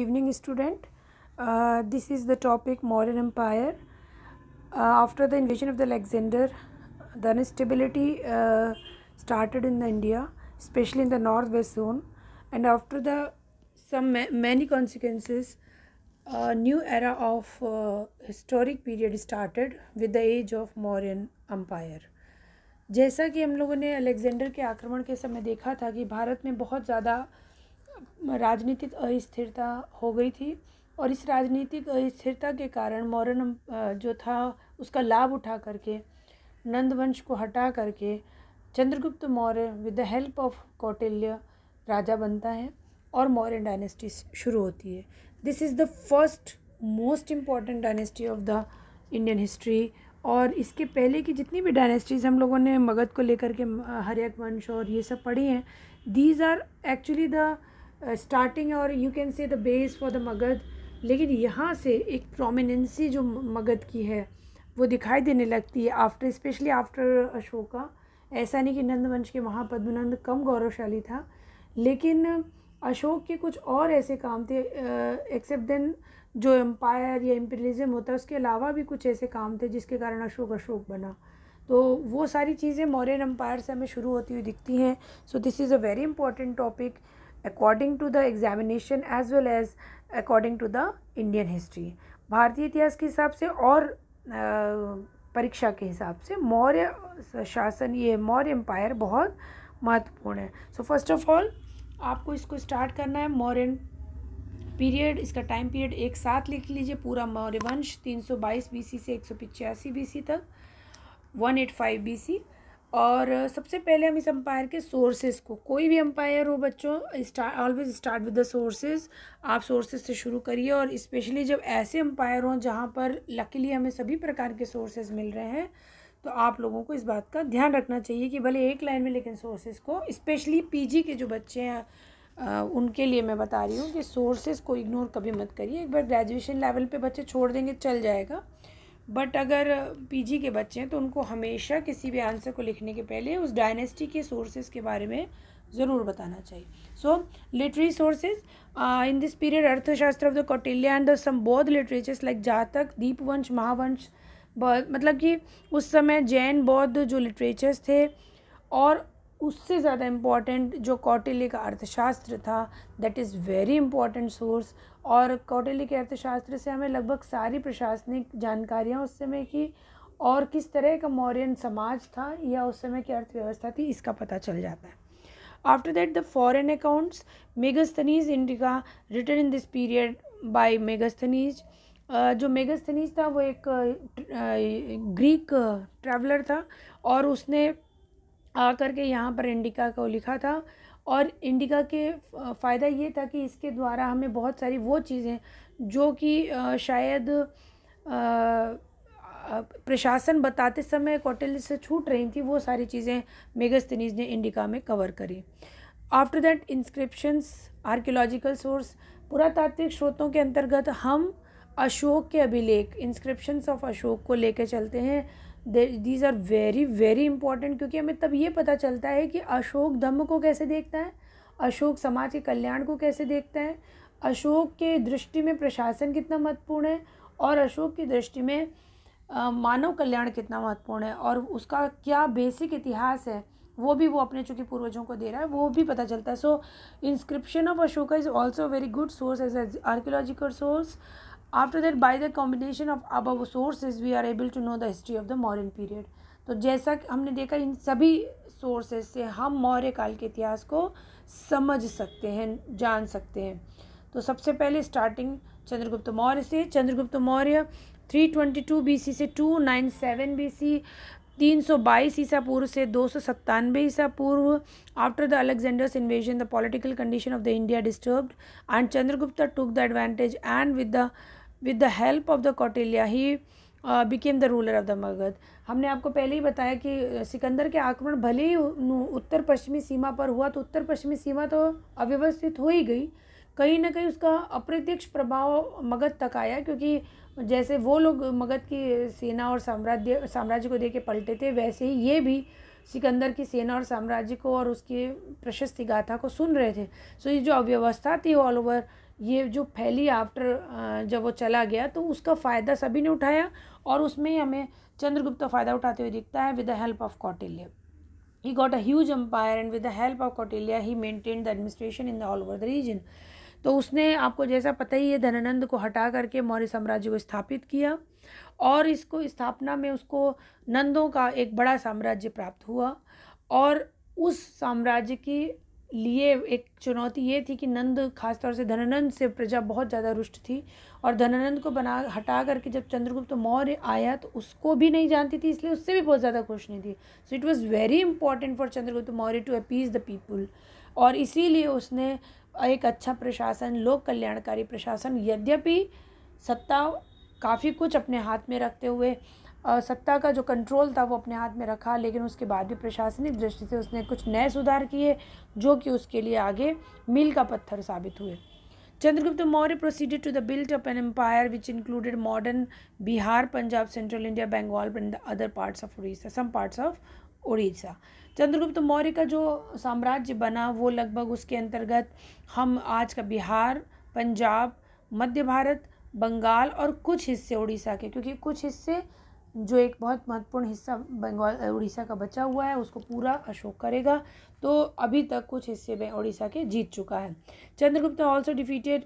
evening student uh, this is the topic modern empire uh, after the invasion of the alexander the instability uh, started in the india especially in the northwest zone and after the some ma many consequences a new era of uh, historic period started with the age of Mauryan empire जैसा कि हम लोगों ने Alexander के आक्रमण के समय देखा था कि भारत में बहुत ज़्यादा राजनीतिक अस्थिरता हो गई थी और इस राजनीतिक अस्थिरता के कारण मौर्य जो था उसका लाभ उठा करके नंदवंश को हटा करके Chandragupta Maurya with the help of Kautilya राजा बनता है और मौर्य डायनेस्टी शुरू होती है this is the first most important dynasty of the Indian history और इसके पहले की जितनी भी डायनेस्टीज़ हम लोगों ने मगध को लेकर के हरियक वंश और ये सब पढ़ी हैं these are actually the starting uh, और you can say the base for the Magadha लेकिन यहाँ से एक प्रोमिनेंसी जो मगध की है वो दिखाई देने लगती है आफ्टर स्पेशली आफ्टर अशोका ऐसा नहीं कि नंदवंश के महापद्मनंद कम गौरवशाली था लेकिन अशोक के कुछ और ऐसे काम थे एक्सेप्ट uh, देन जो एम्पायर या एम्परलिज़म होता है उसके अलावा भी कुछ ऐसे काम थे जिसके कारण अशोक अशोक बना तो वो सारी चीज़ें मौर्य एम्पायर से हमें शुरू होती हुई दिखती हैं so this is a very important topic according to the examination as well as according to the Indian history भारतीय इतिहास के हिसाब से और परीक्षा के हिसाब से मौर्य शासन ये मौर्य एम्पायर बहुत महत्वपूर्ण है सो फर्स्ट ऑफ ऑल आपको इसको स्टार्ट करना है मौर्य पीरियड इसका टाइम पीरियड एक साथ लिख लीजिए पूरा मौर्य वंश 322 बीसी से एक सौ तक 185 बीसी और सबसे पहले हम इस अम्पायर के सोर्सेज को कोई भी अम्पायर हो बच्चों always start with the sources आप सोर्सेज से शुरू करिए और स्पेशली जब ऐसे अम्पायर हों जहाँ पर लकीली हमें सभी प्रकार के सोर्सेज मिल रहे हैं तो आप लोगों को इस बात का ध्यान रखना चाहिए कि भले एक लाइन में लेकिन सोर्सेज को स्पेशली पी के जो बच्चे हैं उनके लिए मैं बता रही हूँ कि सोर्सेज को इग्नोर कभी मत करिए एक बार ग्रेजुएशन लेवल पे बच्चे छोड़ देंगे चल जाएगा बट अगर पीजी के बच्चे हैं तो उनको हमेशा किसी भी आंसर को लिखने के पहले उस डायनेस्टी के सोर्सेज के बारे में ज़रूर बताना चाहिए so literary sources in this period Arthashastra of the Kautilya and the संबोध लिटरेचर्स लाइक जातक दीपवंश महावंश मतलब कि उस समय जैन बौद्ध जो लिटरेचर्स थे और उससे ज़्यादा इम्पॉर्टेंट जो कौटिल्य का अर्थशास्त्र था that is very important source और कौटिल्य के अर्थशास्त्र से हमें लगभग सारी प्रशासनिक जानकारियाँ उस समय की और किस तरह का मौर्यन समाज था या उस समय की अर्थव्यवस्था थी इसका पता चल जाता है after that the foreign accounts Megasthenes Indica written in this period by Megasthenes जो मेगस्थनीज था वो एक ग्रीक ट्रैवलर था और उसने आ के यहाँ पर इंडिका को लिखा था और इंडिका के फ़ायदा ये था कि इसके द्वारा हमें बहुत सारी वो चीज़ें जो कि शायद प्रशासन बताते समय कौटिल्य से छूट रही थी वो सारी चीज़ें मेगस्तनीज ने इंडिका में कवर करी after that inscriptions archaeological source पुरातात्विक स्रोतों के अंतर्गत हम अशोक के अभिलेख इंस्क्रिप्शंस ऑफ अशोक को लेकर चलते हैं these are very very important क्योंकि हमें तब ये पता चलता है कि अशोक धम्म को कैसे देखता है अशोक समाज के कल्याण को कैसे देखता है अशोक के दृष्टि में प्रशासन कितना महत्वपूर्ण है और अशोक की दृष्टि में आ, मानव कल्याण कितना महत्वपूर्ण है और उसका क्या बेसिक इतिहास है वो भी वो अपने चूँकि पूर्वजों को दे रहा है वो भी पता चलता है so inscription of Ashoka is also very good source as as archaeological source after that by the combination of अब sources we are able to know the history of the Mauryan period तो जैसा कि हमने देखा इन सभी सोर्सेज से हम मौर्य काल के इतिहास को समझ सकते हैं जान सकते हैं तो सबसे पहले स्टार्टिंग चंद्रगुप्त मौर्य से चंद्रगुप्त मौर्य 322 बीसी से 297 बीसी 322 ईसा पूर्व से दो सौ सत्तानवे ईसा पूर्व after the Alexander's invasion the political condition of the India disturbed and Chandragupta took the advantage and with the with the help of the Kautilya he became the ruler of the Magadha हमने आपको पहले ही बताया कि uh, सिकंदर के आक्रमण भले ही उत्तर पश्चिमी सीमा पर हुआ तो उत्तर पश्चिमी सीमा तो अव्यवस्थित हो ही गई कहीं ना कहीं उसका अप्रत्यक्ष प्रभाव मगध तक आया क्योंकि जैसे वो लोग मगध की सेना और साम्राज्य साम्राज्य को देके पलटे थे वैसे ही ये भी सिकंदर की सेना और साम्राज्य को और उसकी प्रशस्ति गाथा को सुन रहे थे सो so, ये जो अव्यवस्था थी ऑल ओवर ये जो फैली आफ्टर जब वो चला गया तो उसका फ़ायदा सभी ने उठाया और उसमें हमें चंद्रगुप्त फ़ायदा उठाते हुए दिखता है with the help of Kautilya he got a huge empire and with the help of Kautilya he maintain the administration in the all over the region तो उसने आपको जैसा पता ही है धनानंद को हटा करके मौर्य साम्राज्य को स्थापित किया और इसको स्थापना में उसको नंदों का एक बड़ा साम्राज्य प्राप्त हुआ और उस साम्राज्य की लिए एक चुनौती ये थी कि नंद खासतौर से धनानंद से प्रजा बहुत ज़्यादा रुष्ट थी और धनानंद को बना हटा करके जब चंद्रगुप्त तो मौर्य आया तो उसको भी नहीं जानती थी इसलिए उससे भी बहुत ज़्यादा खुश नहीं थी so it was very important for Chandragupta Maurya to appease the people और इसीलिए उसने एक अच्छा प्रशासन लोक कल्याणकारी प्रशासन यद्यपि सत्ता काफ़ी कुछ अपने हाथ में रखते हुए सत्ता का जो कंट्रोल था वो अपने हाथ में रखा लेकिन उसके बाद भी प्रशासनिक दृष्टि से उसने कुछ नए सुधार किए जो कि उसके लिए आगे मील का पत्थर साबित हुए Chandragupta Maurya proceeded to the built up an empire which included modern Bihar Punjab central India Bengal and other parts of Orissa some parts of Orissa Chandragupta Maurya का जो साम्राज्य बना वो लगभग उसके अंतर्गत हम आज का बिहार पंजाब मध्य भारत बंगाल और कुछ हिस्से उड़ीसा के क्योंकि कुछ हिस्से जो एक बहुत महत्वपूर्ण हिस्सा बंगाल उड़ीसा का बचा हुआ है उसको पूरा अशोक करेगा तो अभी तक कुछ हिस्से में उड़ीसा के जीत चुका है Chandragupta also defeated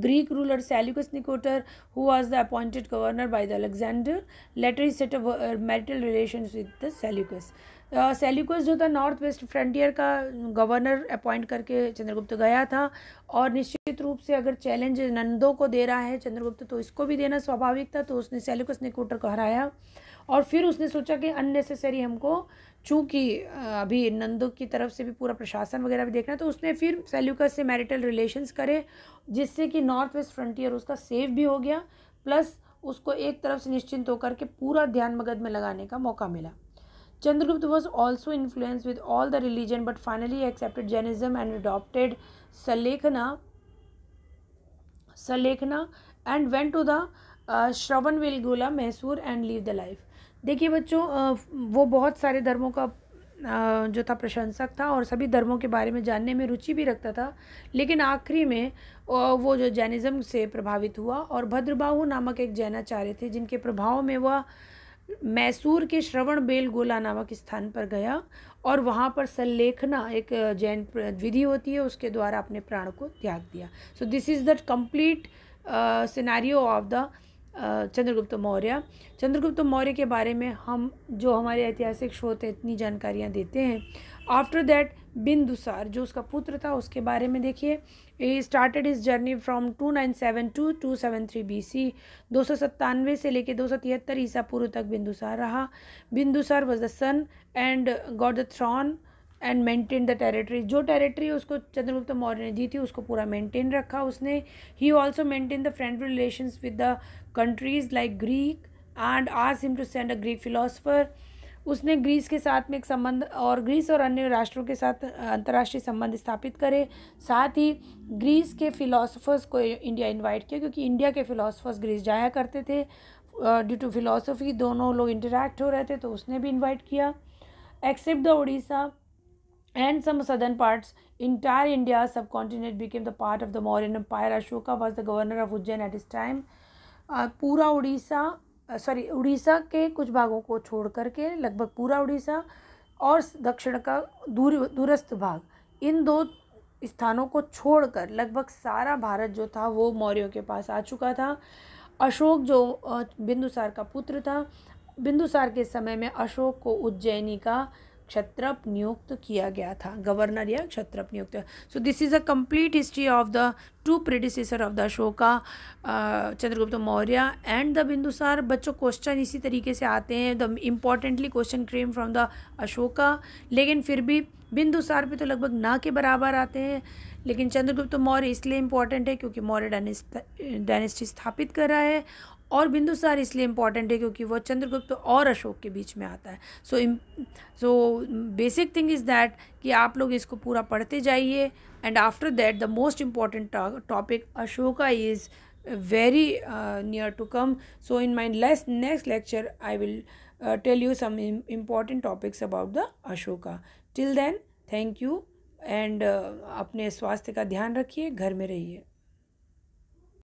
Greek ruler Seleucus Nicator who was the appointed governor by the Alexander later set of marital relation with the Seleucus Seleucus जो था नॉर्थ वेस्ट फ्रंटियर का गवर्नर अपॉइंट करके चंद्रगुप्त गया था और निश्चित रूप से अगर चैलेंज नंदो को दे रहा है चंद्रगुप्त तो इसको भी देना स्वाभाविक था तो उसने सेल्यूकस ने कोटर को हराया और फिर उसने सोचा कि अननेसेसरी हमको चूँकि अभी नंदो की तरफ से भी पूरा प्रशासन वगैरह भी देखना है तो उसने फिर सेल्यूकस से मैरिटल रिलेशंस करे जिससे कि नॉर्थ वेस्ट फ्रंटियर उसका सेफ भी हो गया प्लस उसको एक तरफ से निश्चिंत होकर के पूरा ध्यान मगध में लगाने का मौका मिला Chandragupta was also influenced with all the religion but finally accepted Jainism and adopted Salekana, Salekana and went to the uh, Shravanabelagola Mysore and leave the life देखिए बच्चों वो बहुत सारे धर्मों का जो था प्रशंसक था और सभी धर्मों के बारे में जानने में रुचि भी रखता था लेकिन आखिरी में वो जो जैनिज़्म से प्रभावित हुआ और भद्रबाहु नामक एक जैनाचार्य थे जिनके प्रभाव में वह मैसूर के श्रवण बेलगोला नामक स्थान पर गया और वहाँ पर संलेखना एक जैन विधि होती है उसके द्वारा अपने प्राण को त्याग दिया so this is the complete scenario of the Chandragupta Maurya Chandragupta Maurya के बारे में हम जो हमारे ऐतिहासिक स्रोत हैं इतनी जानकारियाँ देते हैं आफ्टर दैट बिंदुसार जो उसका पुत्र था उसके बारे में देखिए journey nine seven to two seven three B C दो सौ सत्तानवे से लेकर दो सौ तिहत्तर ईसा पूर्व तक बिंदुसार रहा Bindusara was the son and got the throne and maintain the territory जो टेरेटरी उसको चंद्रगुप्त मौर्य ने दी थी उसको पूरा मेंटेन रखा उसने he also maintain the friend relation with the countries like Greek and आज him to send a Greek philosopher उसने ग्रीस के साथ में एक संबंध और ग्रीस और अन्य राष्ट्रों के साथ अंतर्राष्ट्रीय संबंध स्थापित करे साथ ही ग्रीस के फिलोसोफर्स को इंडिया इनवाइट किया क्योंकि इंडिया के फिलोसोफर्स ग्रीस जाया करते थे ड्यू टू फिलोसफी दोनों लोग इंटरेक्ट हो रहे थे तो उसने भी इन्वाइट किया except the Orissa and some southern parts entire India subcontinent became the part of the empire empire Ashoka was the governor of Ujjain at this time पूरा उड़ीसा सॉरी उड़ीसा के कुछ भागों को छोड़ करके लगभग पूरा उड़ीसा और दक्षिण का दूर दूरस्थ भाग इन दो स्थानों को छोड़कर लगभग सारा भारत जो था वो मौर्यों के पास आ चुका था अशोक जो बिंदुसार का पुत्र था बिंदुसार के समय में अशोक को उज्जैनी का क्षत्रप नियुक्त किया गया था गवर्नर या क्षत्रप नियुक्त so this is a complete history of the two predecessor of the Ashoka Chandragupta Maurya and the Bindusara बच्चों क्वेश्चन इसी तरीके से आते हैं the importantly question came from the Ashoka लेकिन फिर भी बिंदुसार पे तो लगभग ना के बराबर आते हैं लेकिन चंद्रगुप्त मौर्य इसलिए इम्पॉर्टेंट है क्योंकि मौर्य डायनेस्टी स्थापित कर रहा है और बिंदुसार इसलिए इम्पॉर्टेंट है क्योंकि वह चंद्रगुप्त और अशोक के बीच में आता है so so basic thing is that कि आप लोग इसको पूरा पढ़ते जाइए and after that the most important topic Ashoka is very near to come so in my less next lecture I will tell you some important topics about the Ashoka till then thank you and अपने स्वास्थ्य का ध्यान रखिए घर में रहिए